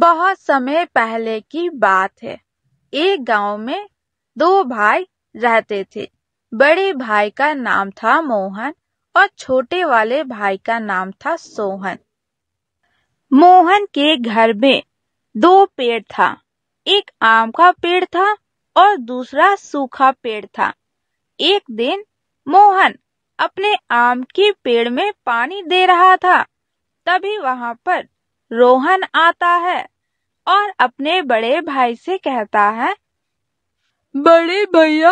बहुत समय पहले की बात है एक गांव में दो भाई रहते थे बड़े भाई का नाम था मोहन और छोटे वाले भाई का नाम था सोहन मोहन के घर में दो पेड़ था एक आम का पेड़ था और दूसरा सूखा पेड़ था एक दिन मोहन अपने आम के पेड़ में पानी दे रहा था तभी वहां पर रोहन आता है और अपने बड़े भाई से कहता है बड़े भैया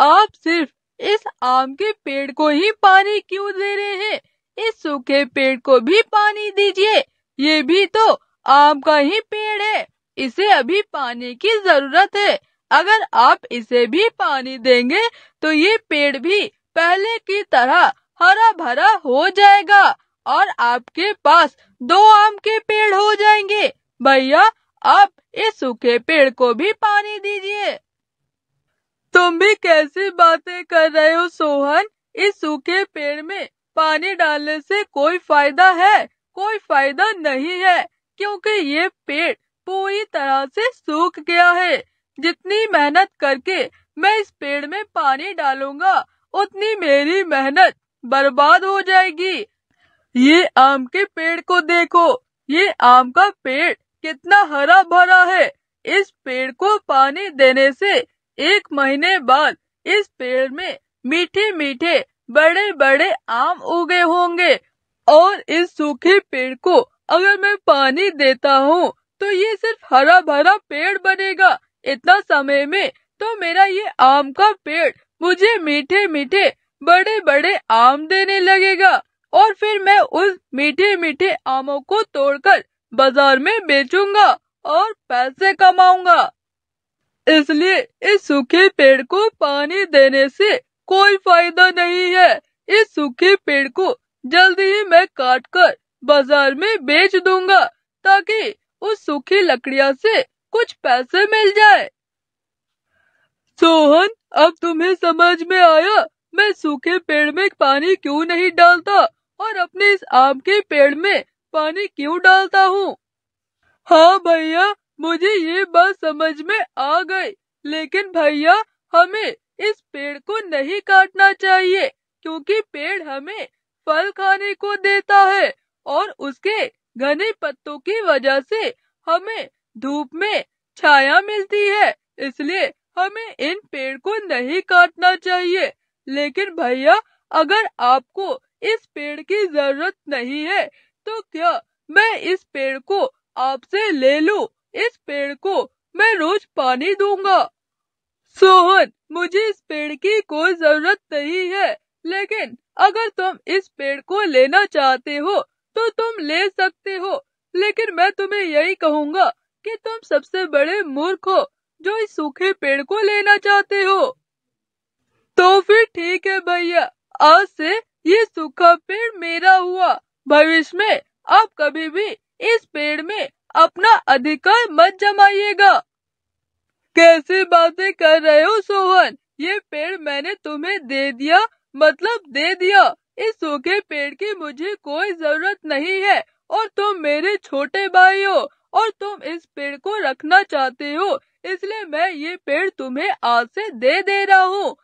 आप सिर्फ इस आम के पेड़ को ही पानी क्यों दे रहे हैं इस सूखे पेड़ को भी पानी दीजिए ये भी तो आम का ही पेड़ है इसे अभी पानी की जरूरत है अगर आप इसे भी पानी देंगे तो ये पेड़ भी पहले की तरह हरा भरा हो जाएगा और आपके पास दो आम के पेड़ हो जाएंगे भैया आप इस सूखे पेड़ को भी पानी दीजिए तुम भी कैसी बातें कर रहे हो सोहन इस सूखे पेड़ में पानी डालने से कोई फायदा है कोई फायदा नहीं है क्योंकि ये पेड़ पूरी तरह से सूख गया है जितनी मेहनत करके मैं इस पेड़ में पानी डालूंगा उतनी मेरी मेहनत बर्बाद हो जाएगी ये आम के पेड़ को देखो ये आम का पेड़ कितना हरा भरा है इस पेड़ को पानी देने से एक महीने बाद इस पेड़ में मीठे मीठे बड़े बड़े आम उगे होंगे और इस सूखे पेड़ को अगर मैं पानी देता हूँ तो ये सिर्फ हरा भरा पेड़ बनेगा इतना समय में तो मेरा ये आम का पेड़ मुझे मीठे मीठे बड़े बड़े आम देने लगेगा और फिर मैं उस मीठे मीठे आमों को तोड़कर बाजार में बेचूंगा और पैसे कमाऊंगा इसलिए इस सूखे पेड़ को पानी देने से कोई फायदा नहीं है इस सूखे पेड़ को जल्दी ही मैं काट कर बाजार में बेच दूंगा ताकि उस सूखी लकड़िया से कुछ पैसे मिल जाए सोहन अब तुम्हें समझ में आया मैं सूखे पेड़ में पानी क्यों नहीं डालता और अपने इस आम के पेड़ में पानी क्यों डालता हूँ हाँ भैया मुझे ये बात समझ में आ गई लेकिन भैया हमें इस पेड़ को नहीं काटना चाहिए क्योंकि पेड़ हमें फल खाने को देता है और उसके घने पत्तों की वजह से हमें धूप में छाया मिलती है इसलिए हमें इन पेड़ को नहीं काटना चाहिए लेकिन भैया अगर आपको इस पेड़ की जरूरत नहीं है तो क्या मैं इस पेड़ को आपसे ले लूं? इस पेड़ को मैं रोज पानी दूंगा सोहन मुझे इस पेड़ की कोई जरूरत नहीं है लेकिन अगर तुम इस पेड़ को लेना चाहते हो तो तुम ले सकते हो लेकिन मैं तुम्हें यही कहूँगा कि तुम सबसे बड़े मूर्ख हो जो इस सूखे पेड़ को लेना चाहते हो तो फिर ठीक है भैया आज से ये सूखा पेड़ मेरा हुआ भविष्य में आप कभी भी इस पेड़ में अपना अधिकार मत जमाइएगा कैसी बातें कर रहे हो सोहन ये पेड़ मैंने तुम्हें दे दिया मतलब दे दिया इस सूखे पेड़ की मुझे कोई जरूरत नहीं है और तुम मेरे छोटे भाई हो और तुम इस पेड़ को रखना चाहते हो इसलिए मैं ये पेड़ तुम्हें आज से दे दे रहा हूँ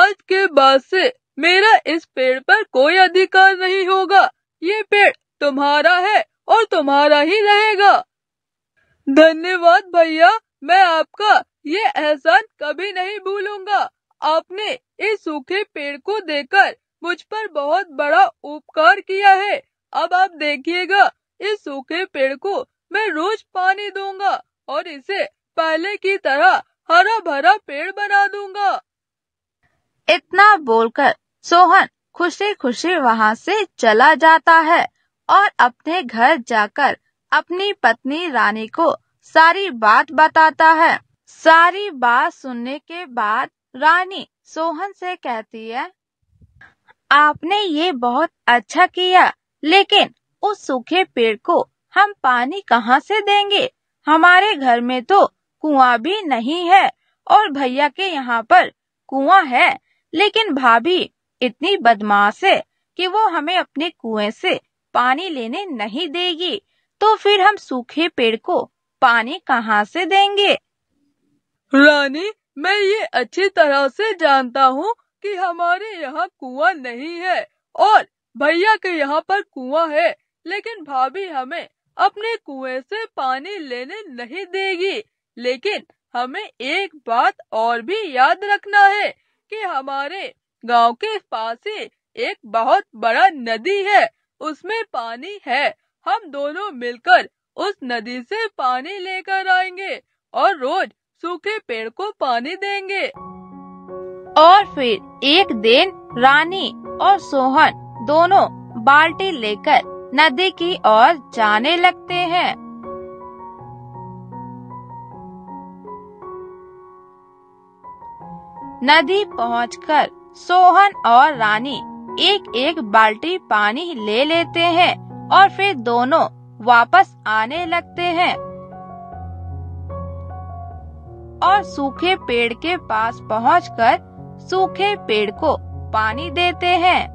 आज के बाद से मेरा इस पेड़ पर कोई अधिकार नहीं होगा ये पेड़ तुम्हारा है और तुम्हारा ही रहेगा धन्यवाद भैया मैं आपका ये एहसान कभी नहीं भूलूंगा आपने इस सूखे पेड़ को देकर मुझ पर बहुत बड़ा उपकार किया है अब आप देखिएगा इस सूखे पेड़ को मैं रोज पानी दूंगा और इसे पहले की तरह हरा भरा पेड़ बना दूंगा इतना बोलकर सोहन खुशी खुशी वहाँ से चला जाता है और अपने घर जाकर अपनी पत्नी रानी को सारी बात बताता है सारी बात सुनने के बाद रानी सोहन से कहती है आपने ये बहुत अच्छा किया लेकिन उस सूखे पेड़ को हम पानी कहाँ से देंगे हमारे घर में तो कुआ भी नहीं है और भैया के यहाँ पर कुआ है लेकिन भाभी इतनी बदमाश है कि वो हमें अपने कुएं से पानी लेने नहीं देगी तो फिर हम सूखे पेड़ को पानी कहाँ से देंगे रानी मैं ये अच्छी तरह से जानता हूँ कि हमारे यहाँ कुआ नहीं है और भैया के यहाँ पर कुआ है लेकिन भाभी हमें अपने कुएं से पानी लेने नहीं देगी लेकिन हमें एक बात और भी याद रखना है कि हमारे गांव के पास ही एक बहुत बड़ा नदी है उसमें पानी है हम दोनों मिलकर उस नदी से पानी लेकर आएंगे और रोज सूखे पेड़ को पानी देंगे और फिर एक दिन रानी और सोहन दोनों बाल्टी लेकर नदी की ओर जाने लगते हैं नदी पहुंचकर सोहन और रानी एक एक बाल्टी पानी ले लेते हैं और फिर दोनों वापस आने लगते हैं और सूखे पेड़ के पास पहुंचकर सूखे पेड़ को पानी देते हैं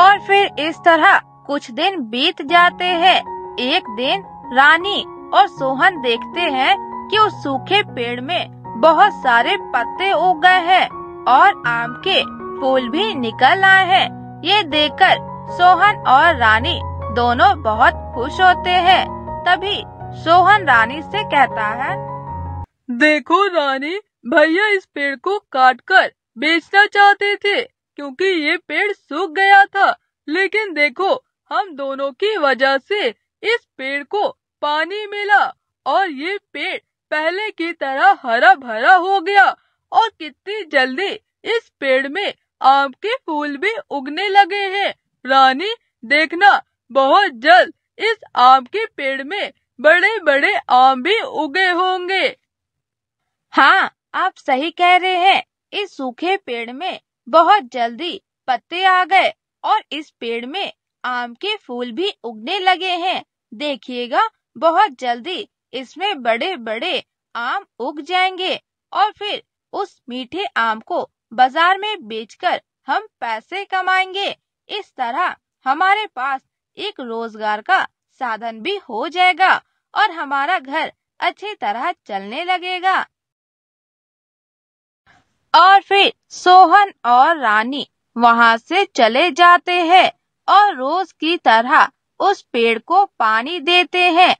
और फिर इस तरह कुछ दिन बीत जाते हैं एक दिन रानी और सोहन देखते हैं कि उस सूखे पेड़ में बहुत सारे पत्ते उग गए हैं और आम के फूल भी निकल आए हैं ये देखकर सोहन और रानी दोनों बहुत खुश होते हैं तभी सोहन रानी से कहता है देखो रानी भैया इस पेड़ को काट कर बेचना चाहते थे क्योंकि ये पेड़ सूख गया था लेकिन देखो हम दोनों की वजह से इस पेड़ को पानी मिला और ये पेड़ पहले की तरह हरा भरा हो गया और कितनी जल्दी इस पेड़ में आम के फूल भी उगने लगे हैं रानी देखना बहुत जल्द इस आम के पेड़ में बड़े बड़े आम भी उगे होंगे हाँ आप सही कह रहे हैं इस सूखे पेड़ में बहुत जल्दी पत्ते आ गए और इस पेड़ में आम के फूल भी उगने लगे हैं देखिएगा बहुत जल्दी इसमें बड़े बड़े आम उग जाएंगे और फिर उस मीठे आम को बाजार में बेचकर हम पैसे कमाएंगे इस तरह हमारे पास एक रोजगार का साधन भी हो जाएगा और हमारा घर अच्छी तरह चलने लगेगा और फिर सोहन और रानी वहाँ से चले जाते हैं और रोज की तरह उस पेड़ को पानी देते हैं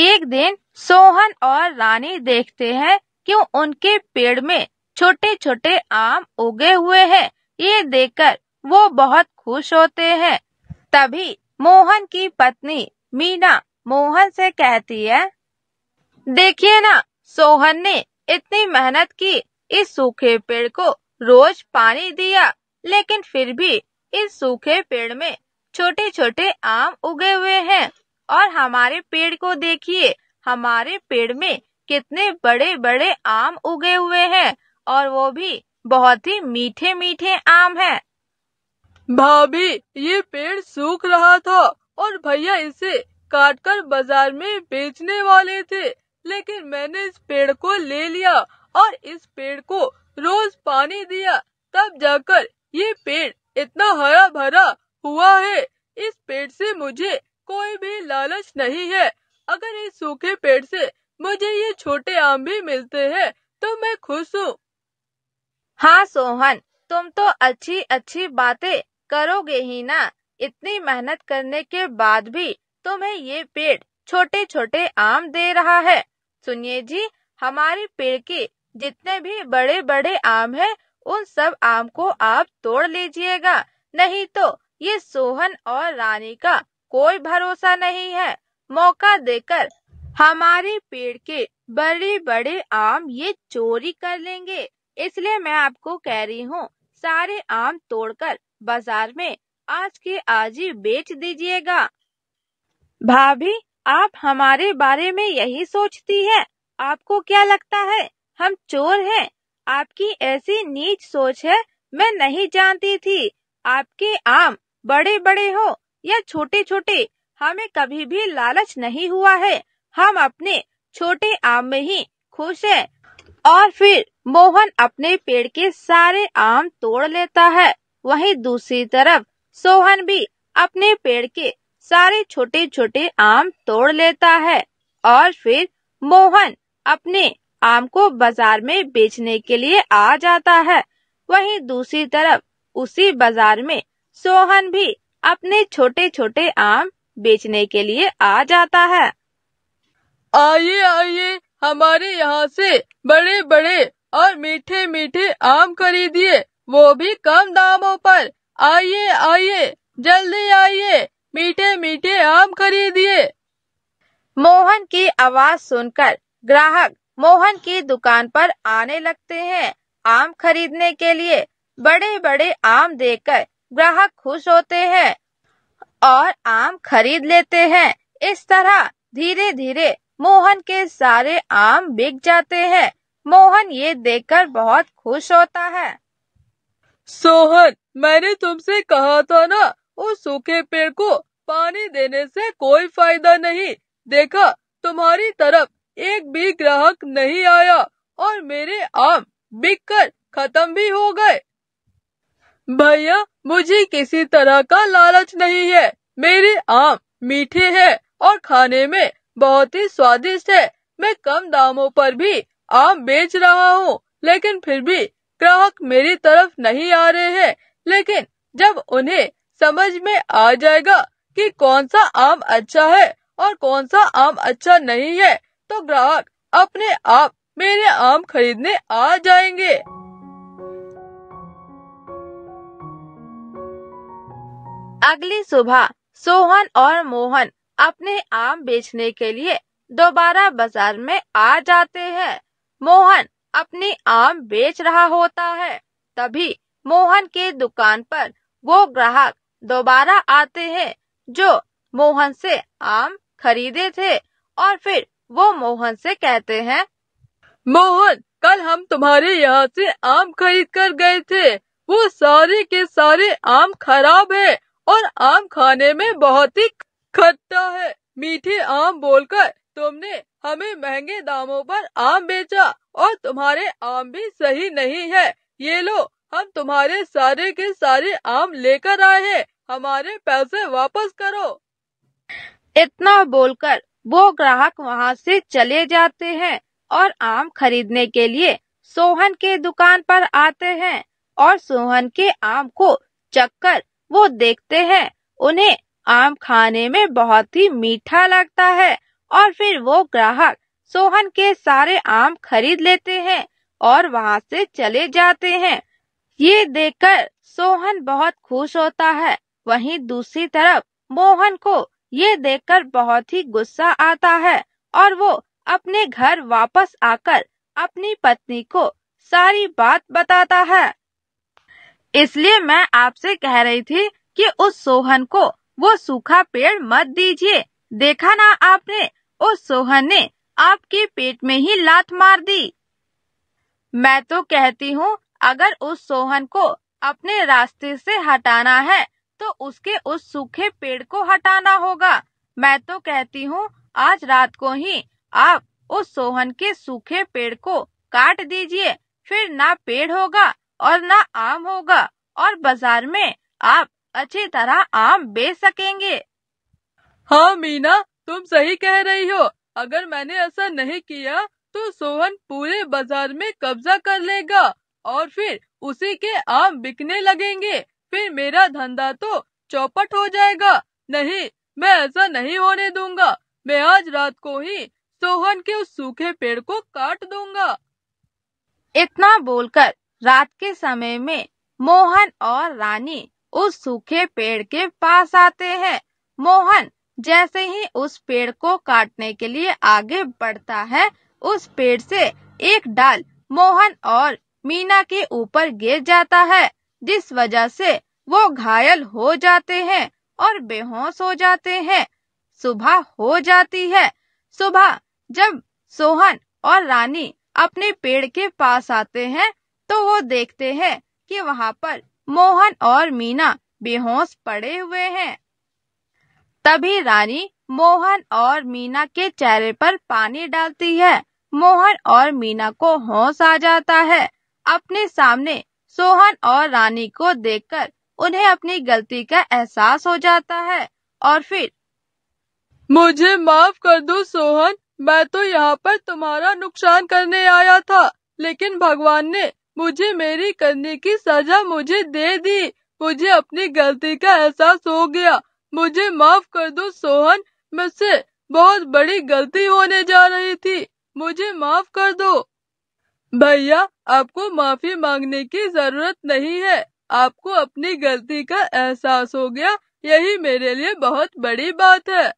एक दिन सोहन और रानी देखते हैं कि उनके पेड़ में छोटे छोटे आम उगे हुए हैं। ये देखकर वो बहुत खुश होते हैं तभी मोहन की पत्नी मीना मोहन से कहती है देखिए ना सोहन ने इतनी मेहनत की इस सूखे पेड़ को रोज पानी दिया लेकिन फिर भी इस सूखे पेड़ में छोटे छोटे आम उगे हुए हैं और हमारे पेड़ को देखिए हमारे पेड़ में कितने बड़े बड़े आम उगे हुए हैं और वो भी बहुत ही मीठे मीठे आम हैं। भाभी ये पेड़ सूख रहा था और भैया इसे काटकर बाजार में बेचने वाले थे लेकिन मैंने इस पेड़ को ले लिया और इस पेड़ को रोज पानी दिया तब जाकर ये पेड़ इतना हरा भरा हुआ है इस पेड़ से मुझे कोई भी लालच नहीं है अगर इस सूखे पेड़ से मुझे ये छोटे आम भी मिलते हैं तो मैं खुश हूँ हाँ सोहन तुम तो अच्छी अच्छी बातें करोगे ही ना इतनी मेहनत करने के बाद भी तुम्हें ये पेड़ छोटे छोटे आम दे रहा है सुनिए जी हमारे पेड़ के जितने भी बड़े बड़े आम हैं उन सब आम को आप तोड़ लीजिएगा नहीं तो ये सोहन और रानी का कोई भरोसा नहीं है मौका देकर हमारे पेड़ के बड़े बड़े आम ये चोरी कर लेंगे इसलिए मैं आपको कह रही हूँ सारे आम तोड़कर बाजार में आज के आज ही बेच दीजिएगा भाभी आप हमारे बारे में यही सोचती है आपको क्या लगता है हम चोर हैं आपकी ऐसी नीच सोच है मैं नहीं जानती थी आपके आम बड़े बड़े हो या छोटे छोटे हमें कभी भी लालच नहीं हुआ है हम अपने छोटे आम में ही खुश हैं और फिर मोहन अपने पेड़ के सारे आम तोड़ लेता है वहीं दूसरी तरफ सोहन भी अपने पेड़ के सारे छोटे छोटे आम तोड़ लेता है और फिर मोहन अपने आम को बाजार में बेचने के लिए आ जाता है वहीं दूसरी तरफ उसी बाजार में सोहन भी अपने छोटे छोटे आम बेचने के लिए आ जाता है आइए आइए हमारे यहाँ से बड़े बड़े और मीठे मीठे आम खरीदिए वो भी कम दामों पर आइए आइए जल्दी आइए मीठे मीठे आम खरीदिए मोहन की आवाज सुनकर ग्राहक मोहन की दुकान पर आने लगते हैं आम खरीदने के लिए बड़े बड़े आम देखकर ग्राहक खुश होते हैं और आम खरीद लेते हैं इस तरह धीरे धीरे मोहन के सारे आम बिक जाते हैं मोहन ये देखकर बहुत खुश होता है सोहन मैंने तुमसे कहा था ना उस सूखे पेड़ को पानी देने से कोई फायदा नहीं देखा तुम्हारी तरफ एक भी ग्राहक नहीं आया और मेरे आम बिक कर खत्म भी हो गए भैया मुझे किसी तरह का लालच नहीं है मेरे आम मीठे हैं और खाने में बहुत ही स्वादिष्ट है मैं कम दामों पर भी आम बेच रहा हूँ लेकिन फिर भी ग्राहक मेरी तरफ नहीं आ रहे हैं लेकिन जब उन्हें समझ में आ जाएगा कि कौन सा आम अच्छा है और कौन सा आम अच्छा नहीं है तो ग्राहक अपने आप मेरे आम खरीदने आ जाएंगे अगली सुबह सोहन और मोहन अपने आम बेचने के लिए दोबारा बाजार में आ जाते हैं मोहन अपने आम बेच रहा होता है तभी मोहन के दुकान पर वो ग्राहक दोबारा आते हैं जो मोहन से आम खरीदे थे और फिर वो मोहन से कहते हैं मोहन कल हम तुम्हारे यहाँ से आम खरीद कर गए थे वो सारे के सारे आम खराब है और आम खाने में बहुत ही खट्टा है मीठे आम बोलकर तुमने हमें महंगे दामों पर आम बेचा और तुम्हारे आम भी सही नहीं है ये लो हम तुम्हारे सारे के सारे आम लेकर आए हैं हमारे पैसे वापस करो इतना बोलकर वो ग्राहक वहाँ से चले जाते हैं और आम खरीदने के लिए सोहन के दुकान पर आते हैं और सोहन के आम को चक्कर वो देखते हैं उन्हें आम खाने में बहुत ही मीठा लगता है और फिर वो ग्राहक सोहन के सारे आम खरीद लेते हैं और वहाँ से चले जाते हैं ये देखकर सोहन बहुत खुश होता है वहीं दूसरी तरफ मोहन को ये देखकर बहुत ही गुस्सा आता है और वो अपने घर वापस आकर अपनी पत्नी को सारी बात बताता है इसलिए मैं आपसे कह रही थी कि उस सोहन को वो सूखा पेड़ मत दीजिए देखा ना आपने उस सोहन ने आपके पेट में ही लात मार दी मैं तो कहती हूँ अगर उस सोहन को अपने रास्ते से हटाना है तो उसके उस सूखे पेड़ को हटाना होगा मैं तो कहती हूँ आज रात को ही आप उस सोहन के सूखे पेड़ को काट दीजिए फिर ना पेड़ होगा और न आम होगा और बाजार में आप अच्छी तरह आम बेच सकेंगे हाँ मीना तुम सही कह रही हो अगर मैंने ऐसा नहीं किया तो सोहन पूरे बाजार में कब्जा कर लेगा और फिर उसी के आम बिकने लगेंगे फिर मेरा धंधा तो चौपट हो जाएगा नहीं मैं ऐसा नहीं होने दूंगा मैं आज रात को ही सोहन के उस सूखे पेड़ को काट दूंगा इतना बोलकर रात के समय में मोहन और रानी उस सूखे पेड़ के पास आते हैं मोहन जैसे ही उस पेड़ को काटने के लिए आगे बढ़ता है उस पेड़ से एक डाल मोहन और मीना के ऊपर गिर जाता है जिस वजह से वो घायल हो जाते हैं और बेहोश हो जाते हैं सुबह हो जाती है सुबह जब सोहन और रानी अपने पेड़ के पास आते हैं तो वो देखते हैं कि वहाँ पर मोहन और मीना बेहोश पड़े हुए हैं तभी रानी मोहन और मीना के चेहरे पर पानी डालती है मोहन और मीना को होश आ जाता है अपने सामने सोहन और रानी को देखकर उन्हें अपनी गलती का एहसास हो जाता है और फिर मुझे माफ कर दो सोहन मैं तो यहाँ पर तुम्हारा नुकसान करने आया था लेकिन भगवान ने मुझे मेरी करने की सजा मुझे दे दी मुझे अपनी गलती का एहसास हो गया मुझे माफ कर दो सोहन मुझसे बहुत बड़ी गलती होने जा रही थी मुझे माफ कर दो भैया आपको माफी मांगने की जरूरत नहीं है आपको अपनी गलती का एहसास हो गया यही मेरे लिए बहुत बड़ी बात है